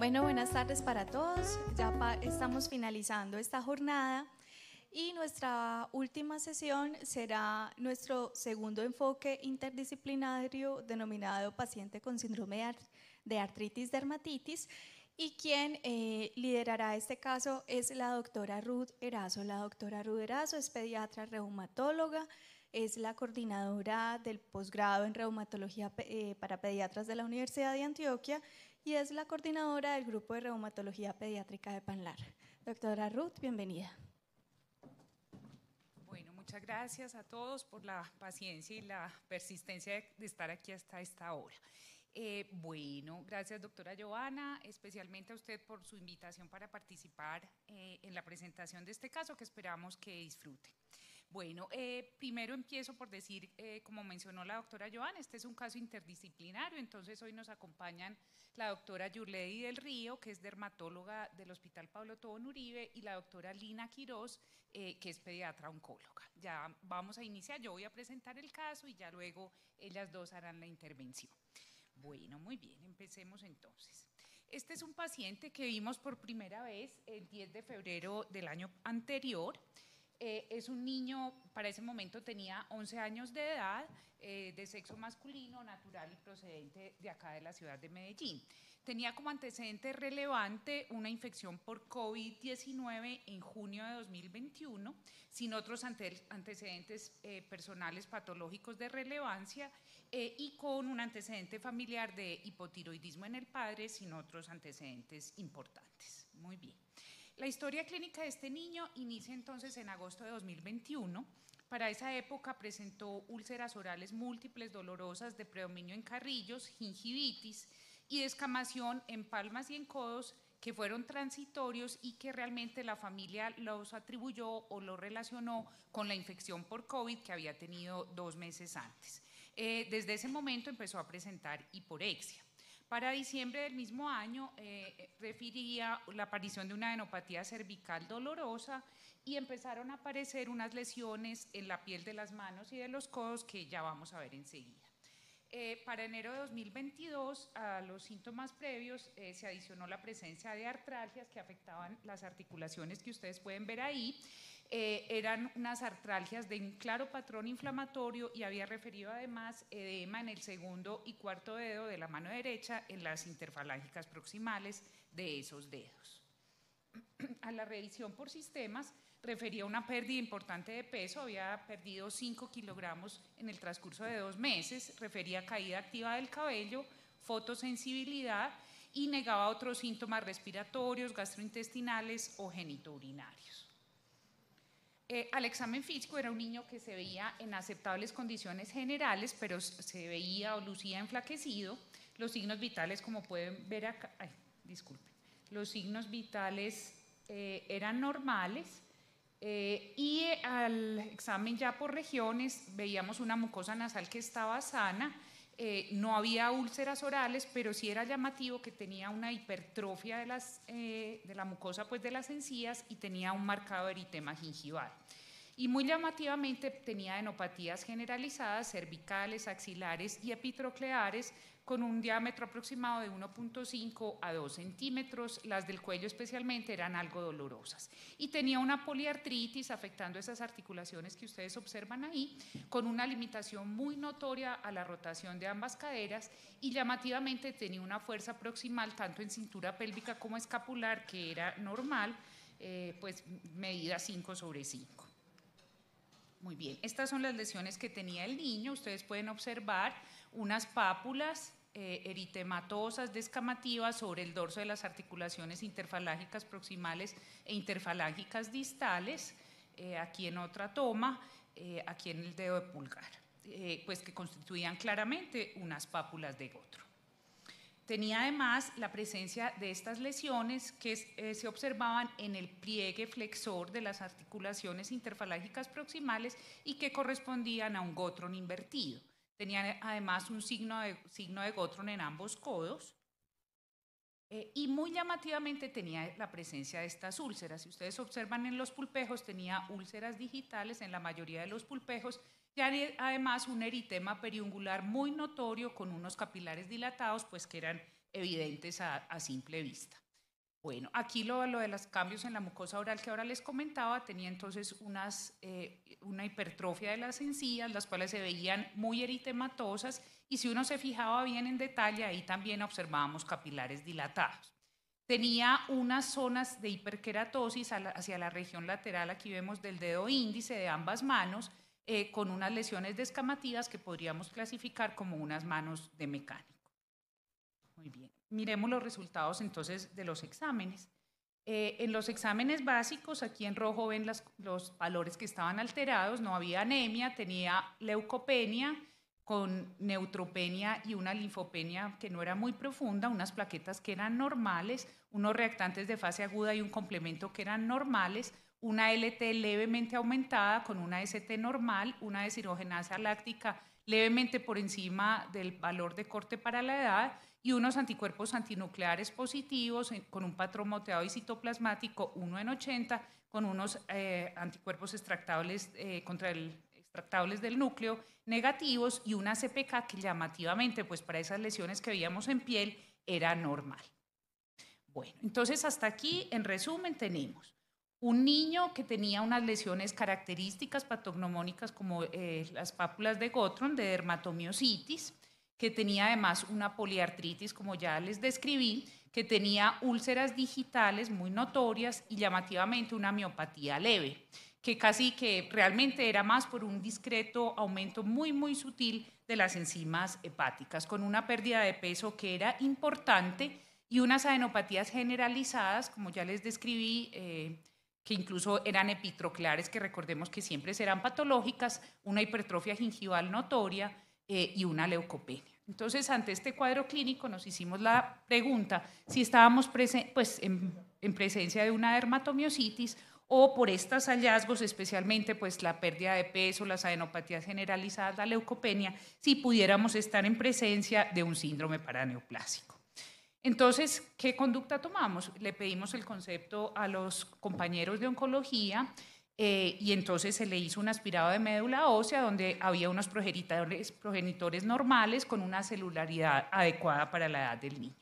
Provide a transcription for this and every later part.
Bueno, buenas tardes para todos. Ya estamos finalizando esta jornada y nuestra última sesión será nuestro segundo enfoque interdisciplinario denominado paciente con síndrome de, artritis dermatitis y quien eh, liderará este caso es la doctora Ruth Erazo. La doctora Ruth Erazo es pediatra reumatóloga, es la coordinadora del posgrado en reumatología eh, para pediatras de la Universidad de Antioquia y es la coordinadora del Grupo de Reumatología Pediátrica de Panlar. Doctora Ruth, bienvenida. Bueno, muchas gracias a todos por la paciencia y la persistencia de estar aquí hasta esta hora. Eh, bueno, gracias doctora Giovanna, especialmente a usted por su invitación para participar eh, en la presentación de este caso que esperamos que disfrute. Bueno, eh, primero empiezo por decir, eh, como mencionó la doctora Joan, este es un caso interdisciplinario, entonces hoy nos acompañan la doctora Yurledi del Río, que es dermatóloga del Hospital Pablo Tobón Uribe, y la doctora Lina Quiroz, eh, que es pediatra oncóloga. Ya vamos a iniciar, yo voy a presentar el caso y ya luego ellas dos harán la intervención. Bueno, muy bien, empecemos entonces. Este es un paciente que vimos por primera vez el 10 de febrero del año anterior eh, es un niño, para ese momento tenía 11 años de edad, eh, de sexo masculino, natural y procedente de acá de la ciudad de Medellín. Tenía como antecedente relevante una infección por COVID-19 en junio de 2021, sin otros antecedentes eh, personales patológicos de relevancia y con un antecedente familiar de hipotiroidismo en el padre, sin otros antecedentes importantes. Muy bien. La historia clínica de este niño inicia entonces en agosto de 2021. Para esa época presentó úlceras orales múltiples dolorosas de predominio en carrillos, gingivitis y descamación en palmas y en codos que fueron transitorios y que realmente la familia los atribuyó o lo relacionó con la infección por COVID que había tenido dos meses antes. Eh, desde ese momento empezó a presentar hiporexia. Para diciembre del mismo año eh, eh, refería la aparición de una adenopatía cervical dolorosa y empezaron a aparecer unas lesiones en la piel de las manos y de los codos que ya vamos a ver enseguida. Eh, para enero de 2022, a los síntomas previos se adicionó la presencia de artralgias que afectaban las articulaciones que ustedes pueden ver ahí eh, eran unas artralgias de un claro patrón inflamatorio y había referido además edema en el segundo y cuarto dedo de la mano derecha en las interfalángicas proximales de esos dedos. A la revisión por sistemas refería una pérdida importante de peso, había perdido 5 kilogramos en el transcurso de dos meses, refería caída activa del cabello, fotosensibilidad y negaba otros síntomas respiratorios, gastrointestinales o genitourinarios. Eh, al examen físico era un niño que se veía en aceptables condiciones generales, pero se veía o lucía enflaquecido. Los signos vitales, como pueden ver acá, disculpen, los signos vitales eh, eran normales. Eh, y al examen ya por regiones veíamos una mucosa nasal que estaba sana eh, no había úlceras orales, pero sí era llamativo que tenía una hipertrofia eh, de, la mucosa pues, de las encías y tenía un marcado eritema gingival. Y muy llamativamente tenía adenopatías generalizadas, cervicales, axilares y epitrocleares, con un diámetro aproximado de 1.5 a 2 centímetros. Las del cuello especialmente eran algo dolorosas. Y tenía una poliartritis afectando esas articulaciones que ustedes observan ahí, con una limitación muy notoria a la rotación de ambas caderas y llamativamente tenía una fuerza proximal tanto en cintura pélvica como escapular que era normal, eh, pues medida 5 sobre 5. Muy bien, estas son las lesiones que tenía el niño. Ustedes pueden observar unas pápulas eh, eritematosas descamativas sobre el dorso de las articulaciones interfalágicas proximales e interfalágicas distales, eh, aquí en otra toma, eh, aquí en el dedo de pulgar, pues que constituían claramente unas pápulas de gotro. Tenía además la presencia de estas lesiones que se observaban en el pliegue flexor de las articulaciones interfalágicas proximales y que correspondían a un gotron invertido. Tenían eh, además un signo de, signo de Gotron en ambos codos. Eh, y muy llamativamente tenía la presencia de estas úlceras. Si ustedes observan en los pulpejos, tenía úlceras digitales en la mayoría de los pulpejos y además un eritema periungular muy notorio con unos capilares dilatados, pues que eran evidentes a simple vista. Bueno, aquí lo, de los cambios en la mucosa oral que ahora les comentaba, tenía entonces eh, una hipertrofia de las encías, las cuales se veían muy eritematosas, y si uno se fijaba bien en detalle, ahí también observábamos capilares dilatados. Tenía unas zonas de hiperqueratosis hacia la región lateral, aquí vemos del dedo índice de ambas manos, eh, con unas lesiones descamativas que podríamos clasificar como unas manos de mecánica. Muy bien. Miremos los resultados entonces de los exámenes. Eh, en los exámenes básicos, aquí en rojo ven las, los valores que estaban alterados, no había anemia, tenía leucopenia con neutropenia y una linfopenia que no era muy profunda, unas plaquetas que eran normales, unos reactantes de fase aguda y un complemento que eran normales, una LT levemente aumentada con una ST normal, una deshidrogenasa láctica levemente por encima del valor de corte para la edad y unos anticuerpos antinucleares positivos eh, con un patrón moteado y citoplasmático 1 en 80, con unos eh, anticuerpos extractables eh, contra el extractables del núcleo negativos y una CPK que llamativamente, pues para esas lesiones que veíamos en piel, era normal. Bueno, entonces hasta aquí, en resumen, tenemos un niño que tenía unas lesiones características patognomónicas como las pápulas de Gotron de dermatomiositis, que tenía además una poliartritis, como ya les describí, que tenía úlceras digitales muy notorias y llamativamente una miopatía leve, que casi que realmente era más por un discreto aumento muy, muy sutil de las enzimas hepáticas, con una pérdida de peso que era importante y unas adenopatías generalizadas, como ya les describí, eh, que incluso eran epitroclares, que recordemos que siempre serán patológicas, una hipertrofia gingival notoria eh, y una leucopenia. Entonces, ante este cuadro clínico nos hicimos la pregunta si estábamos pues, en, en, presencia de una dermatomiositis o por estos hallazgos, especialmente pues, la pérdida de peso, las adenopatías generalizadas, la leucopenia, si pudiéramos estar en presencia de un síndrome paraneoplásico. Entonces, ¿qué conducta tomamos? Le pedimos el concepto a los compañeros de oncología eh, y entonces se le hizo un aspirado de médula ósea donde había unos progenitores, normales con una celularidad adecuada para la edad del niño.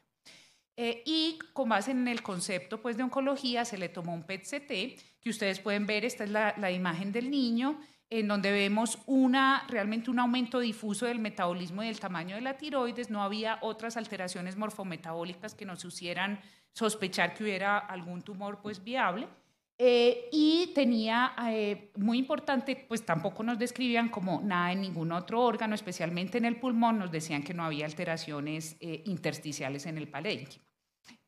Eh, y con base en el concepto pues, de oncología se le tomó un PET-CT, que ustedes pueden ver, esta es la, imagen del niño, en donde vemos realmente un aumento difuso del metabolismo y del tamaño de la tiroides, no había otras alteraciones morfometabólicas que nos hicieran sospechar que hubiera algún tumor pues, viable. Eh, y tenía, eh, muy importante, pues tampoco nos describían como nada en ningún otro órgano, especialmente en el pulmón, nos decían que no había alteraciones eh, intersticiales en el palenque.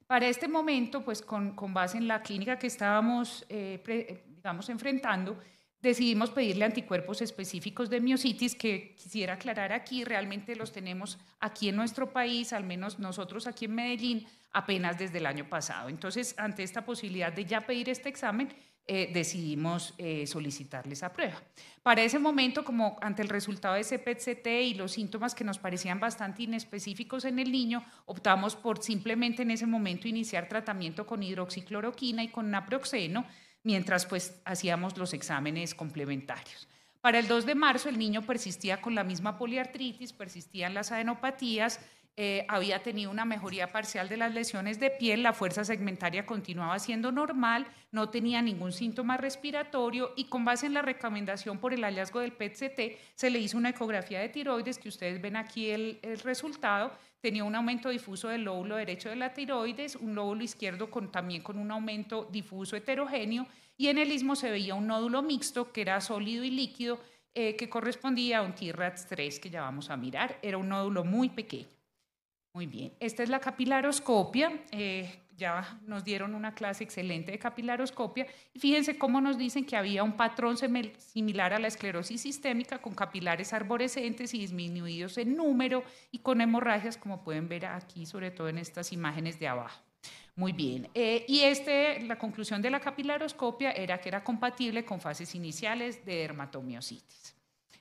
Para este momento, pues con, con, base en la clínica que estábamos, digamos, enfrentando, decidimos pedirle anticuerpos específicos de miocitis, que quisiera aclarar aquí, realmente los tenemos aquí en nuestro país, al menos nosotros aquí en Medellín, apenas desde el año pasado. Entonces, ante esta posibilidad de ya pedir este examen, eh, decidimos eh, solicitarles solicitarle esa prueba. Para ese momento, como ante el resultado de CPCT y los síntomas que nos parecían bastante inespecíficos en el niño, optamos por simplemente en ese momento iniciar tratamiento con hidroxicloroquina y con naproxeno, mientras pues hacíamos los exámenes complementarios. Para el 2 de marzo el niño persistía con la misma poliartritis, persistían las adenopatías, eh, había tenido una mejoría parcial de las lesiones de piel, la fuerza segmentaria continuaba siendo normal, no tenía ningún síntoma respiratorio y con base en la recomendación por el hallazgo del PET-CT se le hizo una ecografía de tiroides que ustedes ven aquí el resultado tenía un aumento difuso del lóbulo derecho de la tiroides, un lóbulo izquierdo con, también con un aumento difuso heterogéneo y en el istmo se veía un nódulo mixto que era sólido y líquido eh, que correspondía a un rats 3 que ya vamos a mirar. Era un nódulo muy pequeño. Muy bien, esta es la capilaroscopia. Eh, ya nos dieron una clase excelente de capilaroscopia, y fíjense cómo nos dicen que había un patrón similar a la esclerosis sistémica con capilares arborescentes y disminuidos en número y con hemorragias, como pueden ver aquí, sobre todo en estas imágenes de abajo. Muy bien. Eh, y este, la conclusión de la capilaroscopia era que era compatible con fases iniciales de dermatomiositis.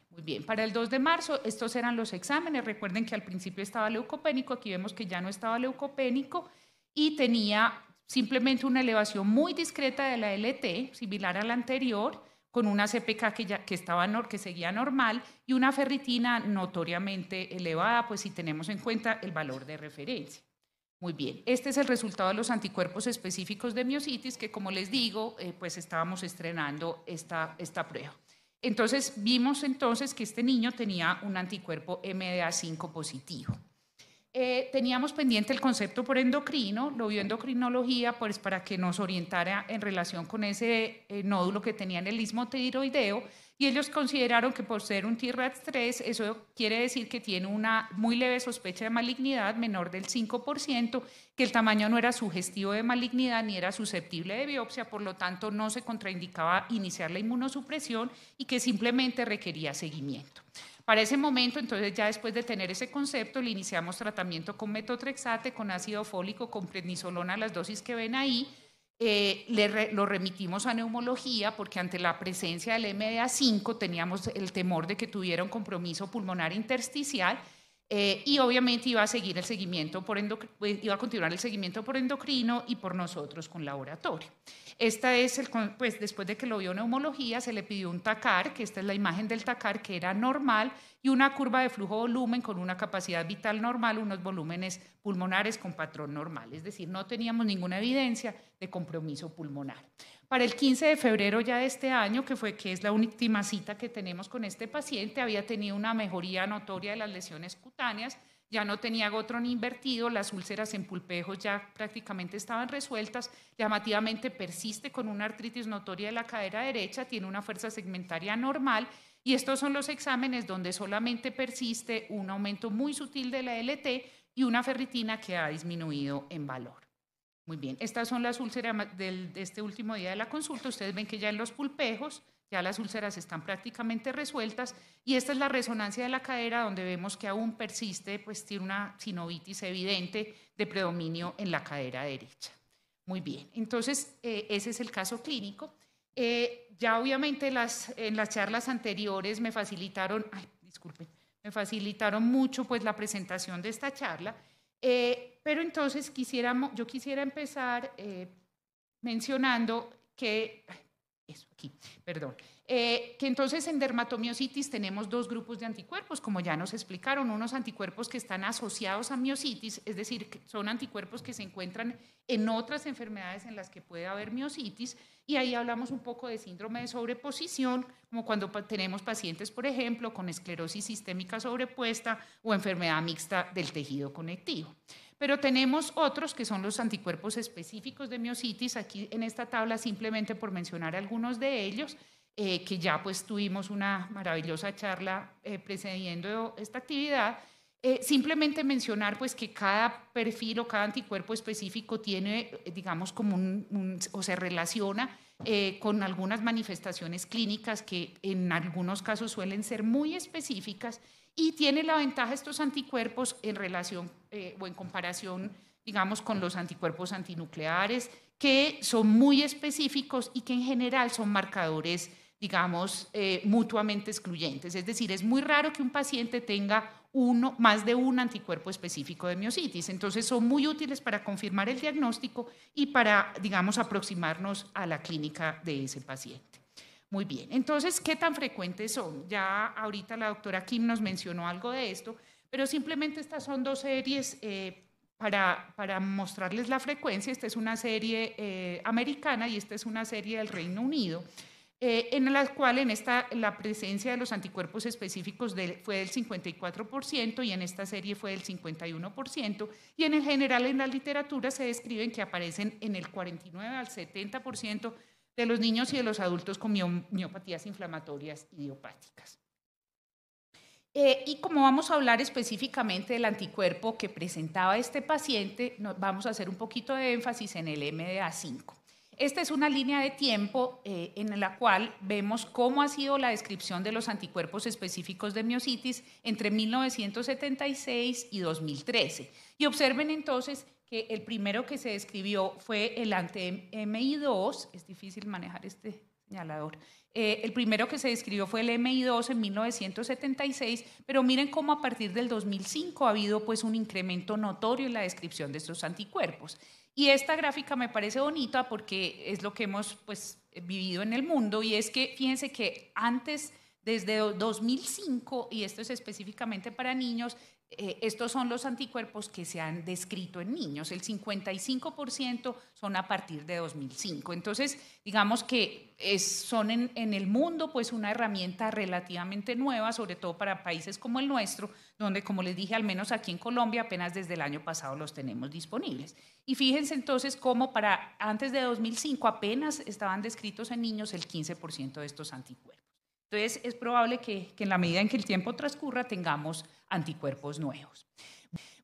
Muy bien, para el 2 de marzo estos eran los exámenes. Recuerden que al principio estaba leucopénico, aquí vemos que ya no estaba leucopénico y tenía simplemente una elevación muy discreta de la LT, similar a la anterior, con una CPK que, que, estaba, que seguía normal y una ferritina notoriamente elevada, pues si tenemos en cuenta el valor de referencia. Muy bien, este es el resultado de los anticuerpos específicos de miositis, que como les digo, eh, pues estábamos estrenando esta, esta prueba. Entonces vimos entonces que este niño tenía un anticuerpo MDA5 positivo. Eh, teníamos pendiente el concepto por endocrino, lo vio endocrinología pues, para que nos orientara en relación con ese eh, nódulo que tenía en el istmo tiroideo y ellos consideraron que por ser un TRAT3, eso quiere decir que tiene una muy leve sospecha de malignidad, menor del 5%, que el tamaño no era sugestivo de malignidad ni era susceptible de biopsia, por lo tanto no se contraindicaba iniciar la inmunosupresión y que simplemente requería seguimiento. Para ese momento, entonces ya después de tener ese concepto, le iniciamos tratamiento con metotrexate, con ácido fólico, con prednisolona, las dosis que ven ahí. Eh, le lo remitimos a neumología porque ante la presencia del MDA5 teníamos el temor de que tuviera un compromiso pulmonar intersticial eh, y obviamente iba a seguir el seguimiento por pues, iba a continuar el seguimiento por endocrino y por nosotros con laboratorio. Esta es el, pues después de que lo vio neumología, se le pidió un tacar, que esta es la imagen del tacar que era normal, y una curva de flujo volumen con una capacidad vital normal, unos volúmenes pulmonares con patrón normal. Es decir, no teníamos ninguna evidencia de compromiso pulmonar. Para el 15 de febrero ya de este año, que fue que es la última cita que tenemos con este paciente, había tenido una mejoría notoria de las lesiones cutáneas, ya no tenía gotron invertido, las úlceras en pulpejos ya prácticamente estaban resueltas, llamativamente persiste con una artritis notoria de la cadera derecha, tiene una fuerza segmentaria normal y estos son los exámenes donde solamente persiste un aumento muy sutil de la LT y una ferritina que ha disminuido en valor. Muy bien, estas son las úlceras de este último día de la consulta. Ustedes ven que ya en los pulpejos ya las úlceras están prácticamente resueltas y esta es la resonancia de la cadera donde vemos que aún persiste, pues tiene una sinovitis evidente de predominio en la cadera derecha. Muy bien, entonces eh, ese es el caso clínico. Eh, ya obviamente las, en las charlas anteriores me facilitaron, ay, disculpen, me facilitaron mucho pues la presentación de esta charla, eh, pero entonces quisiéramos, yo quisiera empezar eh, mencionando que, eso aquí, perdón. Eh, que entonces en dermatomiositis tenemos dos grupos de anticuerpos, como ya nos explicaron, unos anticuerpos que están asociados a miositis, es decir, son anticuerpos que se encuentran en otras enfermedades en las que puede haber miositis, y ahí hablamos un poco de síndrome de sobreposición, como cuando tenemos pacientes, por ejemplo, con esclerosis sistémica sobrepuesta o enfermedad mixta del tejido conectivo. Pero tenemos otros que son los anticuerpos específicos de miocitis, aquí en esta tabla simplemente por mencionar algunos de ellos, eh, que ya pues tuvimos una maravillosa charla eh, precediendo esta actividad. Eh, simplemente mencionar pues que cada perfil o cada anticuerpo específico tiene, digamos, como un, o se relaciona con algunas manifestaciones clínicas que en algunos casos suelen ser muy específicas y tiene la ventaja estos anticuerpos en relación eh, o en comparación, digamos, con los anticuerpos antinucleares, que son muy específicos y que en general son marcadores, digamos, eh, mutuamente excluyentes. Es decir, es muy raro que un paciente tenga uno, más de un anticuerpo específico de miocitis. Entonces son muy útiles para confirmar el diagnóstico y para, digamos, aproximarnos a la clínica de ese paciente. Muy bien, entonces, ¿qué tan frecuentes son? Ya ahorita la doctora Kim nos mencionó algo de esto, pero simplemente estas son dos series eh, para, para, mostrarles la frecuencia. Esta es una serie eh, americana y esta es una serie del Reino Unido. Eh, en la cual en esta, la presencia de los anticuerpos específicos fue del 54% y en esta serie fue del 51% y en el general en la literatura se describen que aparecen en el 49 al 70% de los niños y de los adultos con miopatías inflamatorias idiopáticas. Eh, y como vamos a hablar específicamente del anticuerpo que presentaba este paciente, vamos a hacer un poquito de énfasis en el MDA5. Esta es una línea de tiempo eh, en la cual vemos cómo ha sido la descripción de los anticuerpos específicos de miocitis entre 1976 y 2013. Y observen entonces que el primero que se describió fue el anti-MI2, es difícil manejar este señalador, eh, el primero que se describió fue el MI2 en 1976, pero miren cómo a partir del 2005 ha habido pues un incremento notorio en la descripción de estos anticuerpos. Y esta gráfica me parece bonita porque es lo que hemos pues vivido en el mundo y es que fíjense que antes desde 2005, y esto es específicamente para niños, eh, estos son los anticuerpos que se han descrito en niños. El 55% son a partir de 2005. Entonces, digamos que son en, el mundo pues una herramienta relativamente nueva, sobre todo para países como el nuestro, donde, como les dije, al menos aquí en Colombia apenas desde el año pasado los tenemos disponibles. Y fíjense entonces cómo para antes de 2005 apenas estaban descritos en niños el 15% de estos anticuerpos. Entonces, es probable que, en la medida en que el tiempo transcurra tengamos anticuerpos nuevos.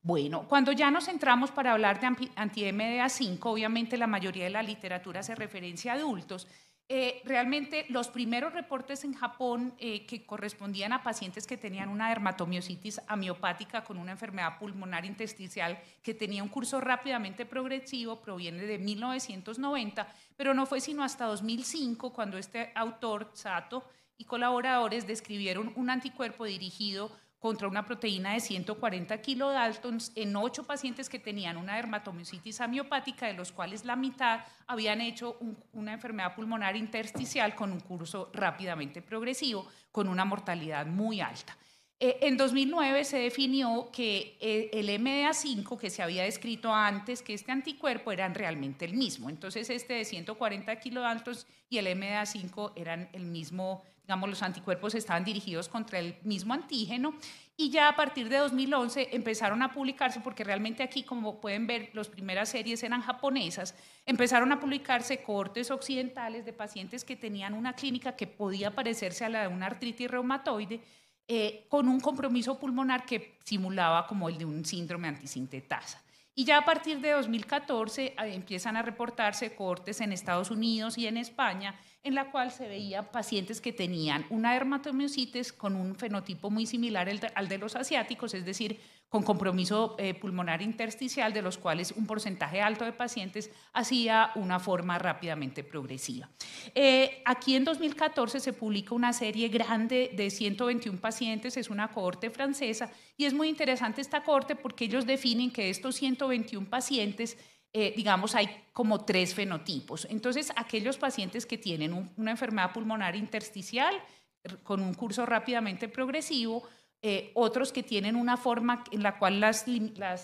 Bueno, cuando ya nos entramos para hablar de anti-MDA5, obviamente la mayoría de la literatura se referencia a adultos. Eh, realmente los primeros reportes en Japón eh, que correspondían a pacientes que tenían una dermatomiositis amiopática con una enfermedad pulmonar intestinal que tenía un curso rápidamente progresivo proviene de 1990, pero no fue sino hasta 2005 cuando este autor, Sato, y colaboradores describieron un anticuerpo dirigido contra una proteína de 140 kilodaltons en ocho pacientes que tenían una dermatomiositis amiopática, de los cuales la mitad habían hecho una enfermedad pulmonar intersticial con un curso rápidamente progresivo, con una mortalidad muy alta. Eh, en 2009 se definió que eh, el MDA5 que se había descrito antes que este anticuerpo eran realmente el mismo. Entonces este de 140 kilodaltons y el MDA5 eran el mismo digamos, los anticuerpos estaban dirigidos contra el mismo antígeno y ya a partir de 2011 empezaron a publicarse, porque realmente aquí, como pueden ver, las primeras series eran japonesas, empezaron a publicarse cortes occidentales de pacientes que tenían una clínica que podía parecerse a la de una artritis reumatoide, eh, con un compromiso pulmonar que simulaba como el de un síndrome antisintetasa. Y ya a partir de 2014 empiezan a reportarse cortes en Estados Unidos y en España, en la cual se veían pacientes que tenían una dermatomiositis con un fenotipo muy similar al de los asiáticos, es decir, con compromiso eh, pulmonar intersticial, de los cuales un porcentaje alto de pacientes hacía una forma rápidamente progresiva. Eh, aquí en 2014 se publica una serie grande de 121 pacientes, es una cohorte francesa, y es muy interesante esta cohorte porque ellos definen que estos 121 pacientes eh, digamos, hay como tres fenotipos. Entonces, aquellos pacientes que tienen una enfermedad pulmonar intersticial con un curso rápidamente progresivo, eh, otros que tienen una forma en la cual las,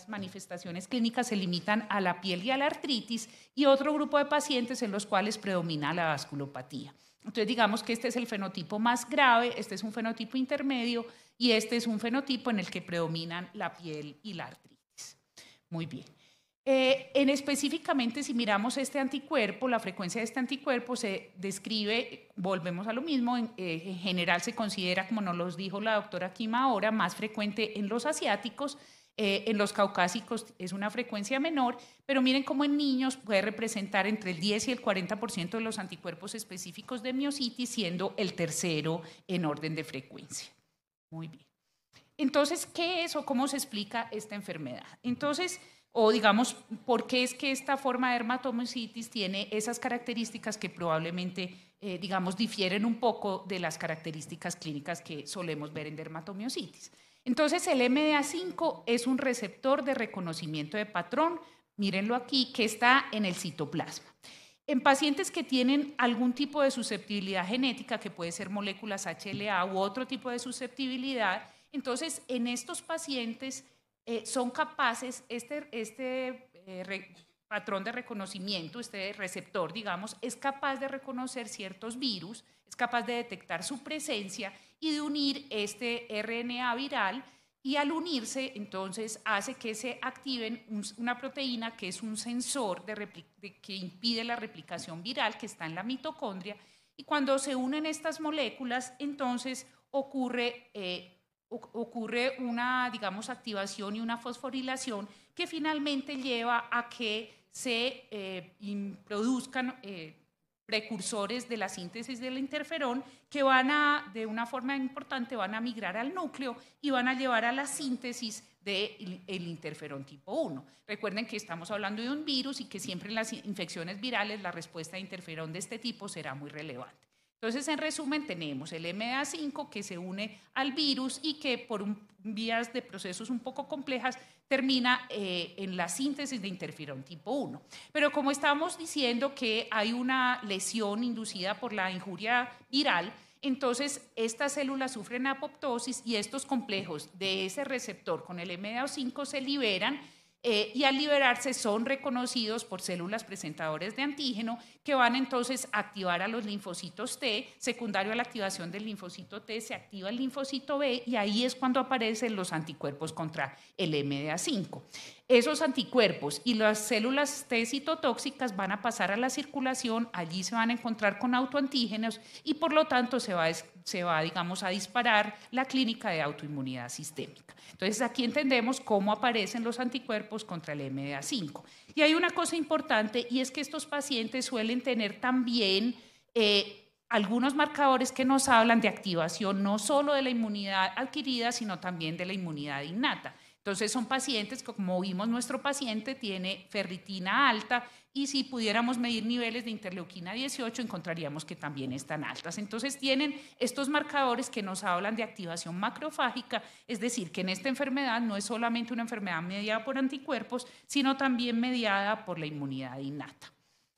manifestaciones clínicas se limitan a la piel y a la artritis, y otro grupo de pacientes en los cuales predomina la vasculopatía. Entonces digamos que este es el fenotipo más grave, este es un fenotipo intermedio y este es un fenotipo en el que predominan la piel y la artritis. Muy bien. Eh, en específicamente, si miramos este anticuerpo, la frecuencia de este anticuerpo se describe, volvemos a lo mismo, en, eh, general se considera, como nos lo dijo la doctora Kim ahora, más frecuente en los asiáticos, eh, en los caucásicos es una frecuencia menor, pero miren cómo en niños puede representar entre el 10 y el 40% de los anticuerpos específicos de miocitis, siendo el tercero en orden de frecuencia. Muy bien. Entonces, ¿qué es o cómo se explica esta enfermedad? Entonces, o digamos, ¿por qué es que esta forma de dermatomiositis tiene esas características que probablemente, eh, digamos, difieren un poco de las características clínicas que solemos ver en dermatomiositis? Entonces, el MDA5 es un receptor de reconocimiento de patrón, mírenlo aquí, que está en el citoplasma. En pacientes que tienen algún tipo de susceptibilidad genética, que puede ser moléculas HLA u otro tipo de susceptibilidad, entonces en estos pacientes eh, son capaces, este, este eh, patrón de reconocimiento, este receptor, digamos, es capaz de reconocer ciertos virus, es capaz de detectar su presencia y de unir este RNA viral y al unirse entonces hace que se activen una proteína que es un sensor que impide la replicación viral que está en la mitocondria y cuando se unen estas moléculas entonces ocurre eh, ocurre una, digamos, activación y una fosforilación que finalmente lleva a que se eh, produzcan eh, precursores de la síntesis del interferón que van a, de una forma importante, van a migrar al núcleo y van a llevar a la síntesis del interferón tipo 1. Recuerden que estamos hablando de un virus y que siempre en las infecciones virales la respuesta de interferón de este tipo será muy relevante. Entonces, en resumen, tenemos el MDA5 que se une al virus y que por vías de procesos un poco complejas termina eh, en la síntesis de interferón tipo 1. Pero como estamos diciendo que hay una lesión inducida por la injuria viral, entonces estas células sufren apoptosis y estos complejos de ese receptor con el MDA5 se liberan eh, y al liberarse son reconocidos por células presentadores de antígeno que van entonces a activar a los linfocitos T, secundario a la activación del linfocito T se activa el linfocito B y ahí es cuando aparecen los anticuerpos contra el MDA5 esos anticuerpos y las células T citotóxicas van a pasar a la circulación, allí se van a encontrar con autoantígenos y por lo tanto se va, se digamos, a disparar la clínica de autoinmunidad sistémica. Entonces aquí entendemos cómo aparecen los anticuerpos contra el MDA5. Y hay una cosa importante y es que estos pacientes suelen tener también... Eh, algunos marcadores que nos hablan de activación no solo de la inmunidad adquirida, sino también de la inmunidad innata. Entonces son pacientes que, como vimos, nuestro paciente tiene ferritina alta y si pudiéramos medir niveles de interleuquina 18 encontraríamos que también están altas. Entonces tienen estos marcadores que nos hablan de activación macrofágica, es decir, que en esta enfermedad no es solamente una enfermedad mediada por anticuerpos, sino también mediada por la inmunidad innata.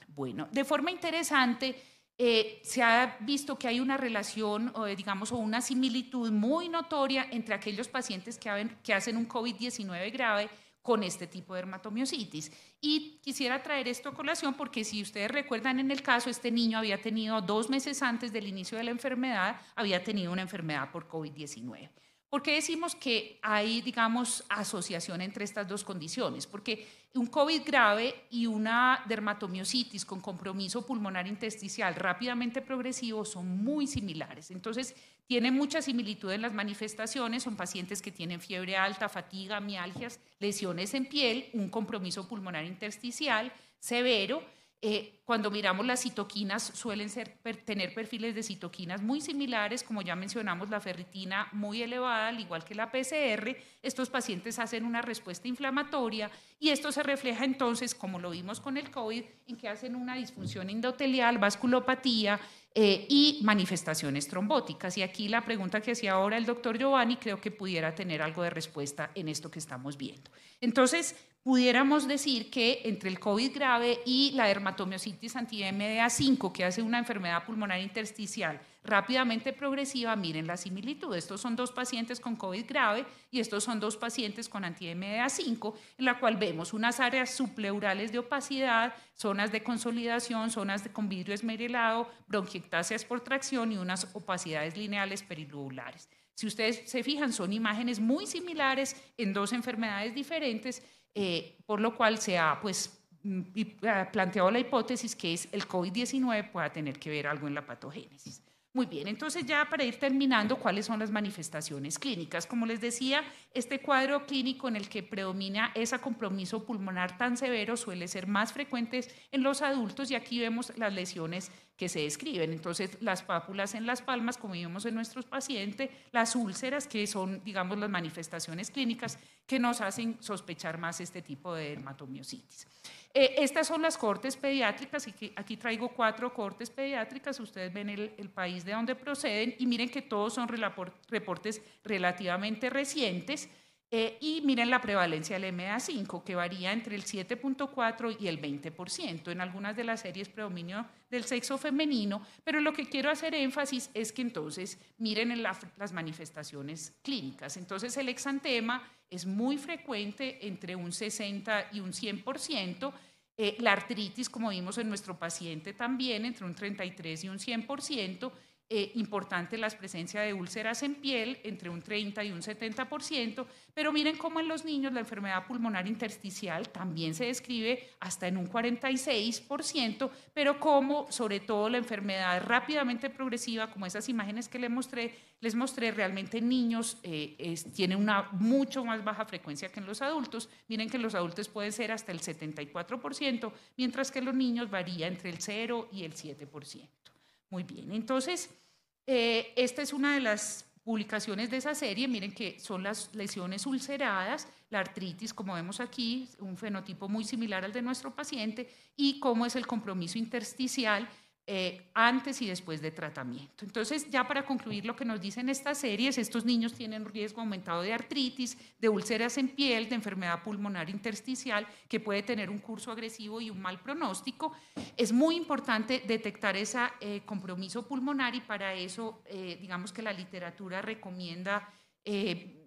Bueno, de forma interesante, eh, se ha visto que hay una relación, o eh, digamos, o una similitud muy notoria entre aquellos pacientes que, que hacen un COVID-19 grave con este tipo de dermatomiositis. Y quisiera traer esto a colación porque si ustedes recuerdan en el caso, este niño había tenido dos meses antes del inicio de la enfermedad, había tenido una enfermedad por COVID-19. ¿Por qué decimos que hay, digamos, asociación entre estas dos condiciones? Porque un COVID grave y una dermatomiositis con compromiso pulmonar intersticial rápidamente progresivo son muy similares. Entonces, tienen mucha similitud en las manifestaciones, son pacientes que tienen fiebre alta, fatiga, mialgias, lesiones en piel, un compromiso pulmonar intersticial severo eh, cuando miramos las citoquinas, suelen ser, tener perfiles de citoquinas muy similares, como ya mencionamos, la ferritina muy elevada, al igual que la PCR. Estos pacientes hacen una respuesta inflamatoria y esto se refleja entonces, como lo vimos con el COVID, en que hacen una disfunción endotelial, vasculopatía eh, y manifestaciones trombóticas. Y aquí la pregunta que hacía ahora el doctor Giovanni creo que pudiera tener algo de respuesta en esto que estamos viendo. Entonces, pudiéramos decir que entre el COVID grave y la dermatomiositis anti-MDA5, que hace una enfermedad pulmonar intersticial rápidamente progresiva, miren la similitud. Estos son dos pacientes con COVID grave y estos son dos pacientes con anti-MDA5, en la cual vemos unas áreas supleurales de opacidad, zonas de consolidación, zonas de con vidrio esmerilado, bronquiectasias por tracción y unas opacidades lineales perilobulares. Si ustedes se fijan, son imágenes muy similares en dos enfermedades diferentes eh, por lo cual se ha pues, mm, ah, planteado la hipótesis que es el COVID-19 pueda tener que ver algo en la patogénesis. Muy bien, entonces ya para ir terminando, ¿cuáles son las manifestaciones clínicas? Como les decía, este cuadro clínico en el que predomina ese compromiso pulmonar tan severo suele ser más frecuente en los adultos y aquí vemos las lesiones que se describen. Entonces, las pápulas en las palmas, como vimos en nuestros pacientes, las úlceras, que son, digamos, las manifestaciones clínicas que nos hacen sospechar más este tipo de dermatomiositis. Eh, estas son las cortes pediátricas, y aquí traigo cuatro cortes pediátricas, ustedes ven el, el país de donde proceden y miren que todos son reportes relativamente recientes. Eh, y miren la prevalencia del MA5, que varía entre el 7.4 y el 20%. En algunas de las series predominio del sexo femenino, pero lo que quiero hacer énfasis es que entonces miren en las manifestaciones clínicas. Entonces el exantema es muy frecuente entre un 60 y un 100%. Eh, la artritis, como vimos en nuestro paciente, también entre un 33 y un 100%. Eh, importante la presencia de úlceras en piel, entre un 30 y un 70%, pero miren cómo en los niños la enfermedad pulmonar intersticial también se describe hasta en un 46%, pero como sobre todo la enfermedad rápidamente progresiva, como esas imágenes que les mostré, les mostré realmente en niños eh, tiene una mucho más baja frecuencia que en los adultos. Miren que en los adultos puede ser hasta el 74%, mientras que en los niños varía entre el 0 y el 7%. Muy bien, entonces, eh, esta es una de las publicaciones de esa serie, miren que son las lesiones ulceradas, la artritis, como vemos aquí, un fenotipo muy similar al de nuestro paciente, y cómo es el compromiso intersticial eh, antes y después de tratamiento. Entonces, ya para concluir lo que nos dicen estas series, estos niños tienen riesgo aumentado de artritis, de úlceras en piel, de enfermedad pulmonar intersticial, que puede tener un curso agresivo y un mal pronóstico. Es muy importante detectar ese eh, compromiso pulmonar y para eso, eh, digamos que la literatura recomienda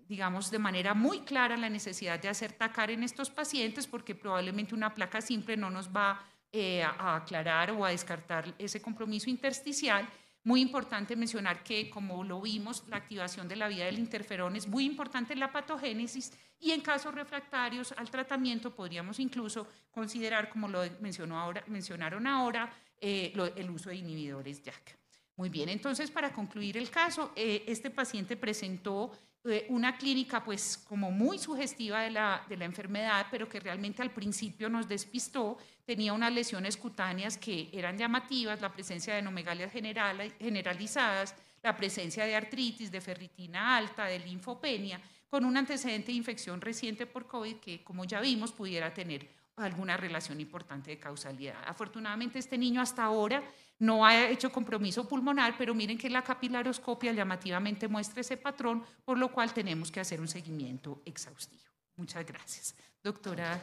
digamos, de manera muy clara la necesidad de hacer tacar en estos pacientes porque probablemente una placa simple no nos va eh, a aclarar o a descartar ese compromiso intersticial. Muy importante mencionar que, como lo vimos, la activación de la vía del interferón es muy importante en la patogénesis y en casos refractarios al tratamiento podríamos incluso considerar, como lo mencionaron ahora, eh, el uso de inhibidores JAK. Muy bien, entonces para concluir el caso, eh, este paciente presentó eh, una clínica pues como muy sugestiva de la, enfermedad, pero que realmente al principio nos despistó, tenía unas lesiones cutáneas que eran llamativas, la presencia de anomegalias generalizadas, la presencia de artritis, de ferritina alta, de linfopenia, con un antecedente de infección reciente por COVID que como ya vimos pudiera tener alguna relación importante de causalidad. Afortunadamente este niño hasta ahora no ha hecho compromiso pulmonar, pero miren que la capilaroscopia llamativamente muestra ese patrón, por lo cual tenemos que hacer un seguimiento exhaustivo. Muchas gracias. Doctora